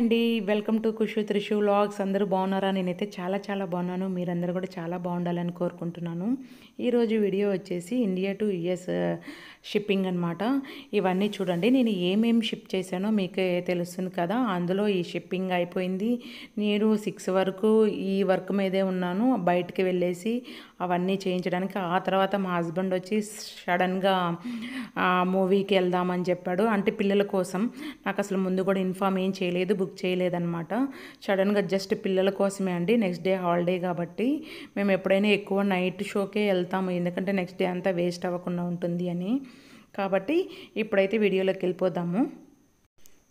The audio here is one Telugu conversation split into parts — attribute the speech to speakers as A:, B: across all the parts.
A: అండి welcome to Kushu Trishu vlogs అందరూ బాగున్నారా నేనైతే చాలా చాలా బాగున్నాను మీరందరూ కూడా చాలా బాగుండాలని కోరుకుంటున్నాను ఈరోజు వీడియో వచ్చేసి ఇండియా టు యుఎస్ షిప్పింగ్ అనమాట ఇవన్నీ చూడండి నేను ఏమేమి షిప్ చేశానో మీకే తెలుస్తుంది కదా అందులో ఈ షిప్పింగ్ అయిపోయింది నేను సిక్స్ వరకు ఈ వర్క్ మీదే ఉన్నాను బయటికి వెళ్ళేసి అవన్నీ చేయించడానికి ఆ తర్వాత మా హస్బెండ్ వచ్చి సడన్గా మూవీకి వెళ్దామని చెప్పాడు అంటే పిల్లల కోసం నాకు అసలు ముందు కూడా ఇన్ఫామ్ ఏం చేయలేదు బుక్ చేయలేదన్నమాట సడన్గా జస్ట్ పిల్లల కోసమే అండి నెక్స్ట్ డే హాలిడే కాబట్టి మేము ఎప్పుడైనా ఎక్కువ నైట్ షోకే వెళ్తాము ఎందుకంటే నెక్స్ట్ డే అంతా వేస్ట్ అవ్వకుండా ఉంటుంది అని కాబట్టి ఇప్పుడైతే వీడియోలోకి వెళ్ళిపోదాము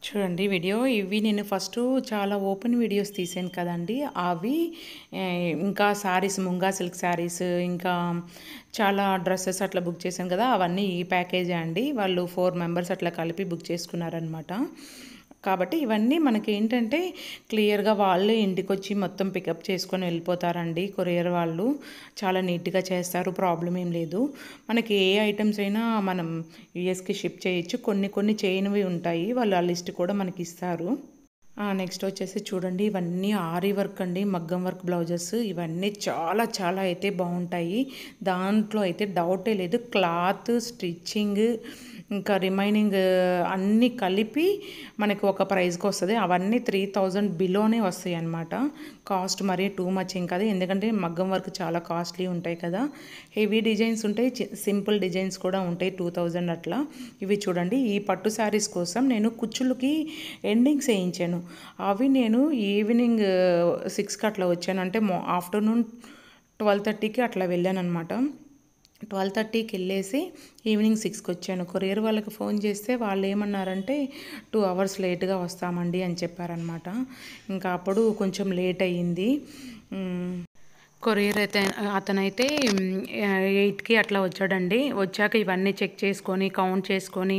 A: చూడండి వీడియో ఇవి నేను ఫస్ట్ చాలా ఓపెన్ వీడియోస్ తీసాను కదండి అవి ఇంకా శారీస్ ముంగా సిల్క్ శారీస్ ఇంకా చాలా డ్రెస్సెస్ అట్లా బుక్ చేశాను కదా అవన్నీ ఈ ప్యాకేజే అండి వాళ్ళు ఫోర్ మెంబర్స్ అట్లా కలిపి బుక్ చేసుకున్నారనమాట కాబట్టి ఇవన్నీ మనకి ఏంటంటే క్లియర్గా వాళ్ళే ఇంటికి వచ్చి మొత్తం పికప్ చేసుకొని వెళ్ళిపోతారండి కొరియర్ వాళ్ళు చాలా నీట్గా చేస్తారు ప్రాబ్లం ఏం లేదు మనకి ఏ ఐటమ్స్ అయినా మనం యుఎస్కి షిప్ చేయొచ్చు కొన్ని కొన్ని చేయనివి ఉంటాయి వాళ్ళు ఆ లిస్ట్ కూడా మనకి ఇస్తారు నెక్స్ట్ వచ్చేసి చూడండి ఇవన్నీ ఆరీ వర్క్ అండి మగ్గం వర్క్ బ్లౌజెస్ ఇవన్నీ చాలా చాలా అయితే బాగుంటాయి దాంట్లో అయితే డౌటే లేదు క్లాత్ స్టిచ్చింగ్ ఇంకా రిమైనింగ్ uh, అన్నీ కలిపి మనకి ఒక ప్రైజ్కి వస్తుంది అవన్నీ త్రీ థౌజండ్ బిలోనే వస్తాయి అనమాట కాస్ట్ మరీ టూ మచ్ ఏం కాదు ఎందుకంటే మగ్గం వర్క్ చాలా కాస్ట్లీ ఉంటాయి కదా హెవీ డిజైన్స్ ఉంటాయి సింపుల్ డిజైన్స్ కూడా ఉంటాయి టూ థౌజండ్ అట్లా ఇవి చూడండి ఈ పట్టు శారీస్ కోసం నేను కుచ్చులకి ఎండింగ్స్ వేయించాను అవి నేను ఈవినింగ్ సిక్స్కి uh, అట్లా వచ్చాను అంటే ఆఫ్టర్నూన్ ట్వెల్వ్ థర్టీకి అట్లా వెళ్ళాను అనమాట ట్వెల్వ్ థర్టీకి వెళ్ళేసి ఈవినింగ్ సిక్స్కి వచ్చాను కొరియర్ వాళ్ళకి ఫోన్ చేస్తే వాళ్ళు ఏమన్నారంటే టూ అవర్స్ లేట్గా వస్తామండి అని చెప్పారనమాట ఇంకా అప్పుడు కొంచెం లేట్ అయ్యింది కొరియర్ అయితే అతనైతే ఎయిట్కి అట్లా వచ్చాడండి వచ్చాక ఇవన్నీ చెక్ చేసుకొని కౌంట్ చేసుకొని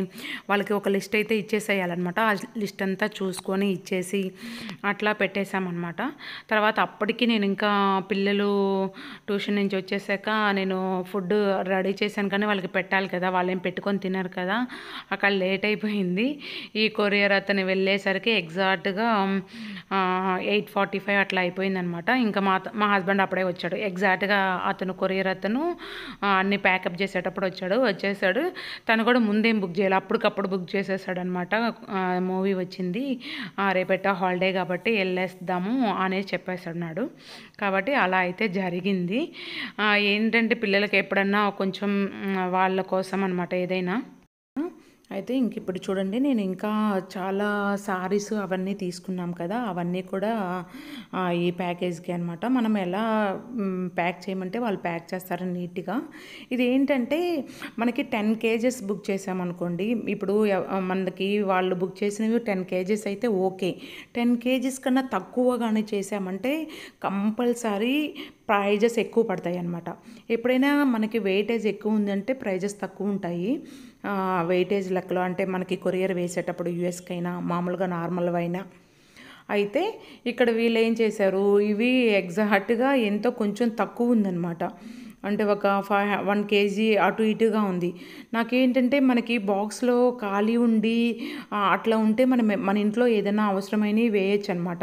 A: వాళ్ళకి ఒక లిస్ట్ అయితే ఇచ్చేసేయాలన్నమాట ఆ లిస్ట్ అంతా చూసుకొని ఇచ్చేసి అట్లా పెట్టేశామన్నమాట తర్వాత అప్పటికి నేను ఇంకా పిల్లలు ట్యూషన్ నుంచి వచ్చేసాక నేను ఫుడ్ రెడీ చేశాను కానీ వాళ్ళకి పెట్టాలి కదా వాళ్ళు ఏం పెట్టుకొని తినరు కదా అక్కడ లేట్ అయిపోయింది ఈ కొరియర్ అతను వెళ్ళేసరికి ఎగ్జాక్ట్గా ఎయిట్ ఫార్టీ ఫైవ్ అట్లా అయిపోయింది అనమాట ఇంకా మా మా హస్బెండ్ అప్పుడే వచ్చాడు ఎగ్జాక్ట్గా అతను కొరియర్ అతను అన్ని ప్యాకప్ చేసేటప్పుడు వచ్చాడు వచ్చేసాడు తను కూడా ముందేం బుక్ చేయాలి అప్పటికప్పుడు బుక్ చేసేసాడు అనమాట మూవీ వచ్చింది రేపెట్ట హాలిడే కాబట్టి వెళ్ళేస్తాము అనేసి చెప్పేస్తున్నాడు కాబట్టి అలా అయితే జరిగింది ఏంటంటే పిల్లలకి ఎప్పుడన్నా కొంచెం వాళ్ళ కోసం అనమాట ఏదైనా అయితే ఇంక ఇప్పుడు చూడండి నేను ఇంకా చాలా సారీస్ అవన్నీ తీసుకున్నాం కదా అవన్నీ కూడా ఈ ప్యాకేజ్కి అనమాట మనం ఎలా ప్యాక్ చేయమంటే వాళ్ళు ప్యాక్ చేస్తారు నీట్గా ఇది ఏంటంటే మనకి టెన్ కేజెస్ బుక్ చేసామనుకోండి ఇప్పుడు మనకి వాళ్ళు బుక్ చేసినవి టెన్ కేజెస్ అయితే ఓకే టెన్ కేజెస్ కన్నా తక్కువగానే చేసామంటే కంపల్సరీ ప్రైజెస్ ఎక్కువ పడతాయి అనమాట ఎప్పుడైనా మనకి వెయిటేజ్ ఎక్కువ ఉందంటే ప్రైజెస్ తక్కువ ఉంటాయి వెయిటేజ్ లెక్కలో అంటే మనకి కొరియర్ వేసేటప్పుడు అయినా మామూలుగా నార్మల్ అయినా అయితే ఇక్కడ వీళ్ళు ఏం చేశారు ఇవి ఎగ్జాక్ట్గా ఎంతో కొంచెం తక్కువ ఉందన్నమాట అంటే ఒక ఫైవ్ వన్ కేజీ అటు ఇటుగా ఉంది నాకేంటంటే మనకి బాక్స్లో ఖాళీ ఉండి అట్లా ఉంటే మనం మన ఇంట్లో ఏదైనా అవసరమైనవి వేయచ్చు అనమాట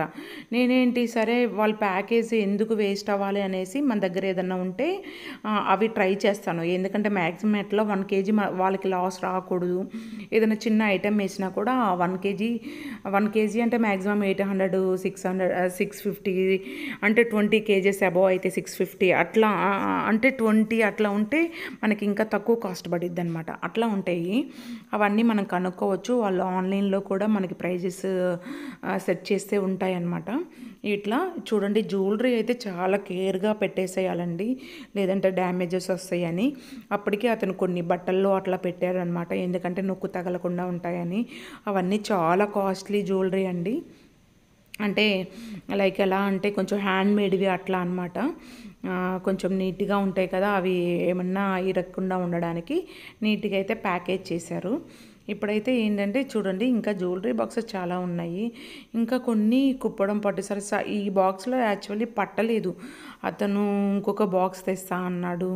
A: నేనేంటి సరే వాళ్ళ ప్యాకేజ్ ఎందుకు వేస్ట్ అవ్వాలి అనేసి మన దగ్గర ఏదైనా ఉంటే అవి ట్రై చేస్తాను ఎందుకంటే మ్యాక్సిమం ఎట్లా వన్ కేజీ వాళ్ళకి లాస్ రాకూడదు ఏదైనా చిన్న ఐటెం వేసినా కూడా వన్ కేజీ వన్ కేజీ అంటే maximum eight hundred six hundred six fifty అంటే ట్వంటీ కేజెస్ అబవ్ అయితే సిక్స్ ఫిఫ్టీ అట్లా అంటే ట్వంటీ అట్లా ఉంటే మనకి ఇంకా తక్కువ కాస్ట్ పడిద్ది అనమాట అట్లా ఉంటాయి అవన్నీ మనం కనుక్కోవచ్చు వాళ్ళు ఆన్లైన్లో కూడా మనకి ప్రైజెస్ సెట్ చేస్తే ఉంటాయన్నమాట ఇట్లా చూడండి జ్యువెలరీ అయితే చాలా కేర్గా పెట్టేసేయాలండి లేదంటే డ్యామేజెస్ వస్తాయని అప్పటికే అతను కొన్ని బట్టల్లో అట్లా పెట్టారనమాట ఎందుకంటే నొక్కు తగలకుండా ఉంటాయని అవన్నీ చాలా కాస్ట్లీ జ్యువెలరీ అండి అంటే లైక్ ఎలా అంటే కొంచెం హ్యాండ్మేడ్వి అట్లా అనమాట కొంచెం నీట్గా ఉంటాయి కదా అవి ఏమన్నా ఇరక్కుండా ఉండడానికి నీట్గా అయితే ప్యాకేజ్ చేశారు ఇప్పుడైతే ఏంటంటే చూడండి ఇంకా జ్యువెలరీ బాక్సెస్ చాలా ఉన్నాయి ఇంకా కొన్ని కుప్పడం పట్టు సరే ఈ బాక్స్లో యాక్చువల్లీ పట్టలేదు అతను ఇంకొక బాక్స్ తెస్తా అన్నాడు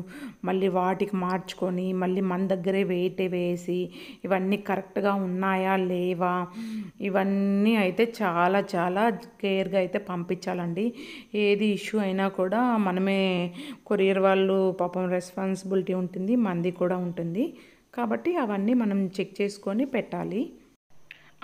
A: మళ్ళీ వాటికి మార్చుకొని మళ్ళీ మన దగ్గరే వెయిట్ వేసి ఇవన్నీ కరెక్ట్గా ఉన్నాయా లేవా ఇవన్నీ అయితే చాలా చాలా కేర్గా అయితే పంపించాలండి ఏది ఇష్యూ అయినా కూడా మనమే కొరియర్ వాళ్ళు పాపం రెస్పాన్సిబిలిటీ ఉంటుంది మంది కూడా ఉంటుంది కాబట్టి అవన్నీ మనం చెక్ చేసుకొని పెట్టాలి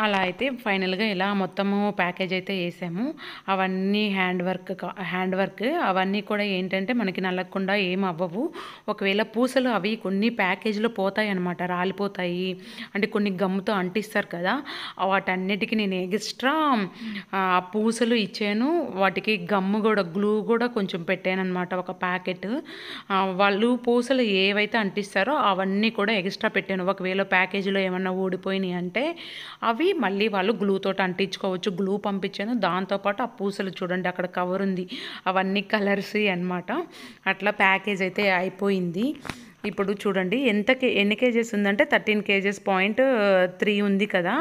A: అలా అయితే ఫైనల్గా ఇలా మొత్తము ప్యాకేజ్ అయితే వేసాము అవన్నీ హ్యాండ్ వర్క్ హ్యాండ్ వర్క్ అవన్నీ కూడా ఏంటంటే మనకి నల్లకుండా ఏం అవ్వవు ఒకవేళ పూసలు అవి కొన్ని ప్యాకేజీలో పోతాయి అనమాట రాలిపోతాయి అంటే కొన్ని గమ్ముతో అంటిస్తారు కదా వాటన్నిటికీ నేను ఎక్స్ట్రా పూసలు ఇచ్చాను వాటికి గమ్ము కూడా గ్లూ కూడా కొంచెం పెట్టాను అనమాట ఒక ప్యాకెట్ వాళ్ళు పూసలు ఏవైతే అంటిస్తారో అవన్నీ కూడా ఎక్స్ట్రా పెట్టాను ఒకవేళ ప్యాకేజీలో ఏమన్నా ఊడిపోయినాయి అంటే అవి మళ్ళీ వాళ్ళు గ్లూతో అంటించుకోవచ్చు గ్లూ పంపించాను దాంతోపాటు ఆ పూసలు చూడండి అక్కడ కవర్ ఉంది అవన్నీ కలర్స్ అనమాట అట్లా ప్యాకేజ్ అయితే అయిపోయింది ఇప్పుడు చూడండి ఎంత ఎన్ని కేజెస్ ఉందంటే థర్టీన్ కేజెస్ పాయింట్ త్రీ ఉంది కదా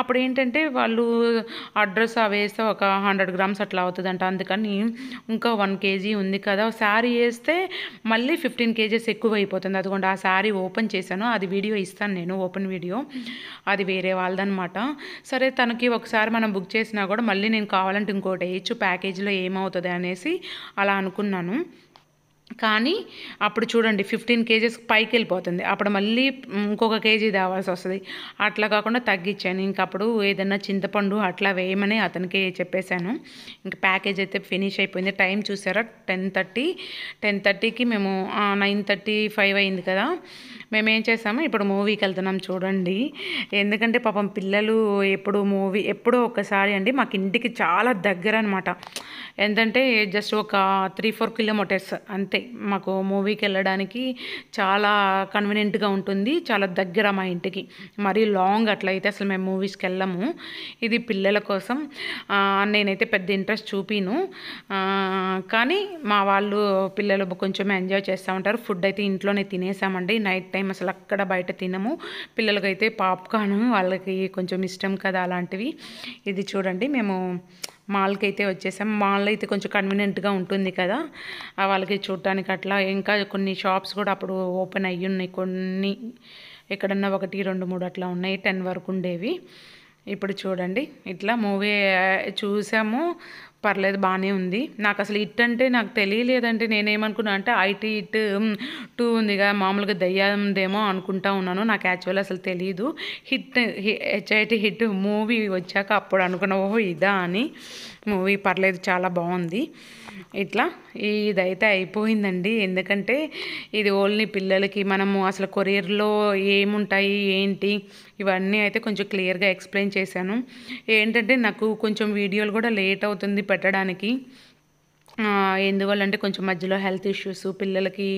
A: అప్పుడు ఏంటంటే వాళ్ళు అడ్రస్ అవి వేస్తే ఒక హండ్రెడ్ గ్రామ్స్ అట్లా అవుతుందంట అందుకని ఇంకా వన్ కేజీ ఉంది కదా శారీ వేస్తే మళ్ళీ ఫిఫ్టీన్ కేజెస్ ఎక్కువ అయిపోతుంది అదిగోండి ఆ శారీ ఓపెన్ చేశాను అది వీడియో ఇస్తాను నేను ఓపెన్ వీడియో అది వేరే వాళ్ళదనమాట సరే తనకి ఒకసారి మనం బుక్ చేసినా కూడా మళ్ళీ నేను కావాలంటే ఇంకోటి వేయచ్చు ప్యాకేజీలో ఏమవుతుంది అనేసి అలా అనుకున్నాను కానీ అప్పుడు చూడండి ఫిఫ్టీన్ కేజెస్ పైకి వెళ్ళిపోతుంది అప్పుడు మళ్ళీ ఇంకొక కేజీ తేవాల్సి వస్తుంది అట్లా కాకుండా తగ్గించాను ఇంక అప్పుడు ఏదైనా చింతపండు అట్లా వేయమని అతనికి చెప్పేశాను ఇంక ప్యాకేజ్ అయితే ఫినిష్ అయిపోయింది టైం చూసారా టెన్ థర్టీ టెన్ థర్టీకి మేము నైన్ థర్టీ ఫైవ్ అయింది కదా మేము ఏం చేసాము ఇప్పుడు మూవీకి వెళ్తున్నాం చూడండి ఎందుకంటే పాపం పిల్లలు ఎప్పుడు మూవీ ఎప్పుడో ఒకసారి అండి మాకు ఇంటికి చాలా దగ్గర అనమాట ఏంటంటే జస్ట్ ఒక త్రీ ఫోర్ కిలోమీటర్స్ అంతే వస్తాయి మాకు మూవీకి వెళ్ళడానికి చాలా కన్వీనియంట్గా ఉంటుంది చాలా దగ్గర మా ఇంటికి మరీ లాంగ్ అట్లయితే అసలు మేము మూవీస్కి వెళ్ళము ఇది పిల్లల కోసం నేనైతే పెద్ద ఇంట్రెస్ట్ చూపిను కానీ మా వాళ్ళు పిల్లలు కొంచెం ఎంజాయ్ చేస్తూ ఉంటారు ఫుడ్ అయితే ఇంట్లోనే తినేసామండి నైట్ టైం అసలు అక్కడ బయట తినము పిల్లలకైతే పాప్కార్న్ వాళ్ళకి కొంచెం ఇష్టం కదా అలాంటివి ఇది చూడండి మేము మాల్కి అయితే వచ్చేసాం మాల్ అయితే కొంచెం కన్వీనియంట్గా ఉంటుంది కదా వాళ్ళకి చూడటానికి అట్లా ఇంకా కొన్ని షాప్స్ కూడా అప్పుడు ఓపెన్ అయ్యి ఉన్నాయి కొన్ని ఎక్కడన్నా ఒకటి రెండు మూడు అట్లా ఉన్నాయి టెన్ వరకు ఉండేవి ఇప్పుడు చూడండి ఇట్లా మూవీ చూసాము పర్లేదు బాగానే ఉంది నాకు అసలు ఇట్ అంటే నాకు తెలియలేదంటే నేనేమనుకున్నాను అంటే ఐటీ ఇట్ టూ ఉందిగా మామూలుగా దయ్యాదేమో అనుకుంటా ఉన్నాను నాకు యాక్చువల్ అసలు తెలియదు హిట్ హెచ్ఐటి హిట్ మూవీ వచ్చాక అప్పుడు అనుకున్న ఓహో ఇదా అని మూవీ పర్లేదు చాలా బాగుంది ఇట్లా ఇదైతే అయిపోయిందండి ఎందుకంటే ఇది ఓన్లీ పిల్లలకి మనము అసలు కొరియర్లో ఏముంటాయి ఏంటి ఇవన్నీ అయితే కొంచెం క్లియర్గా ఎక్స్ప్లెయిన్ చేశాను ఏంటంటే నాకు కొంచెం వీడియోలు కూడా లేట్ అవుతుంది పెట్టడానికి ఎందువల్లంటే కొంచెం మధ్యలో హెల్త్ ఇష్యూస్ పిల్లలకి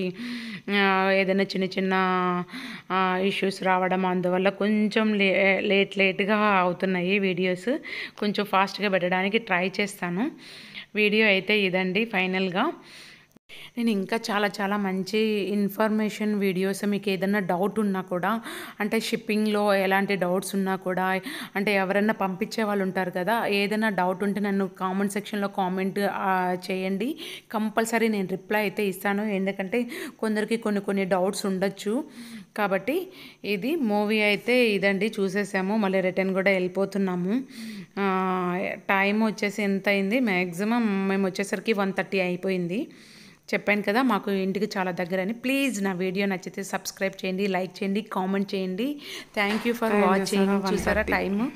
A: ఏదైనా చిన్న చిన్న ఇష్యూస్ రావడం అందువల్ల కొంచెం లే లేట్ లేట్గా అవుతున్నాయి వీడియోస్ కొంచెం ఫాస్ట్గా పెట్టడానికి ట్రై చేస్తాను వీడియో అయితే ఇదండి ఫైనల్గా నేను ఇంకా చాలా చాలా మంచి ఇన్ఫర్మేషన్ వీడియోస్ మీకు ఏదైనా డౌట్ ఉన్నా కూడా అంటే షిప్పింగ్లో ఎలాంటి డౌట్స్ ఉన్నా కూడా అంటే ఎవరైనా పంపించే వాళ్ళు ఉంటారు కదా ఏదైనా డౌట్ ఉంటే నన్ను కామెంట్ సెక్షన్లో కామెంట్ చేయండి కంపల్సరీ నేను రిప్లై అయితే ఇస్తాను ఎందుకంటే కొందరికి కొన్ని కొన్ని డౌట్స్ ఉండొచ్చు కాబట్టి ఇది మూవీ అయితే ఇదండి చూసేసాము మళ్ళీ రిటర్న్ కూడా వెళ్ళిపోతున్నాము టైం వచ్చేసి ఎంత అయింది మ్యాక్సిమం మేము వచ్చేసరికి వన్ థర్టీ అయిపోయింది చెప్పాను కదా మాకు ఇంటికి చాలా దగ్గర అని ప్లీజ్ నా వీడియో నచ్చితే సబ్స్క్రైబ్ చేయండి లైక్ చేయండి కామెంట్ చేయండి థ్యాంక్ యూ ఫర్ వాచింగ్ చూసారా టైము